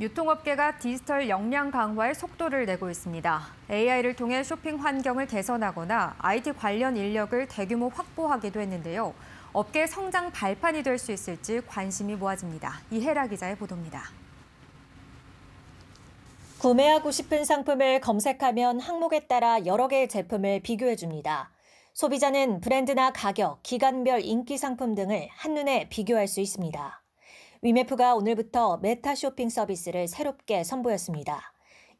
유통업계가 디지털 역량 강화에 속도를 내고 있습니다. AI를 통해 쇼핑 환경을 개선하거나 IT 관련 인력을 대규모 확보하기도 했는데요. 업계 성장 발판이 될 수 있을지 관심이 모아집니다. 이혜라 기자의 보도입니다. 구매하고 싶은 상품을 검색하면 항목에 따라 여러 개의 제품을 비교해 줍니다. 소비자는 브랜드나 가격, 기간별 인기 상품 등을 한눈에 비교할 수 있습니다. 위메프가 오늘부터 메타 쇼핑 서비스를 새롭게 선보였습니다.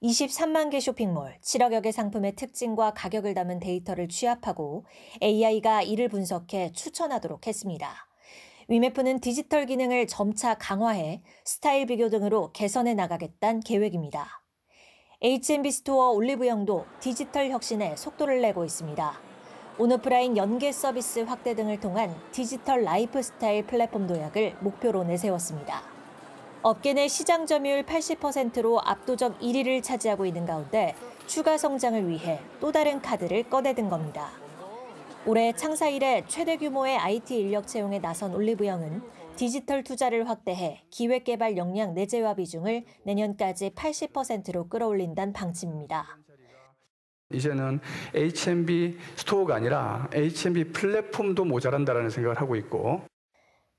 23만 개 쇼핑몰, 7억 여개 상품의 특징과 가격을 담은 데이터를 취합하고 AI가 이를 분석해 추천하도록 했습니다. 위메프는 디지털 기능을 점차 강화해 스타일 비교 등으로 개선해 나가겠다는 계획입니다. H&B 스토어 올리브영도 디지털 혁신에 속도를 내고 있습니다. 온오프라인 연계 서비스 확대 등을 통한 디지털 라이프스타일 플랫폼 도약을 목표로 내세웠습니다. 업계 내 시장 점유율 80%로 압도적 1위를 차지하고 있는 가운데 추가 성장을 위해 또 다른 카드를 꺼내든 겁니다. 올해 창사 일래 최대 규모의 IT 인력 채용에 나선 올리브영은 디지털 투자를 확대해 기획개발 역량 내재화 비중을 내년까지 80%로 끌어올린다는 방침입니다. 이제는 HMB 스토어가 아니라 HMB 플랫폼도 모자란다라는 생각을 하고 있고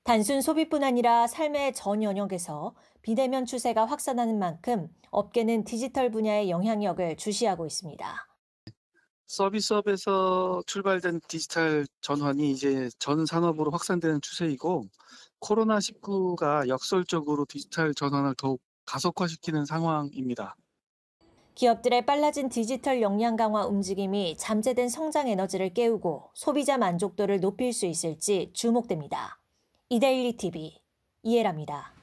단순 소비뿐 아니라 삶의 전 영역에서 비대면 추세가 확산하는 만큼 업계는 디지털 분야의 영향력을 주시하고 있습니다. 서비스업에서 출발된 디지털 전환이 이제 전 산업으로 확산되는 추세이고 코로나19가 역설적으로 디지털 전환을 더욱 가속화시키는 상황입니다. 기업들의 빨라진 디지털 역량 강화 움직임이 잠재된 성장 에너지를 깨우고 소비자 만족도를 높일 수 있을지 주목됩니다. 이데일리 TV 이해랍니다.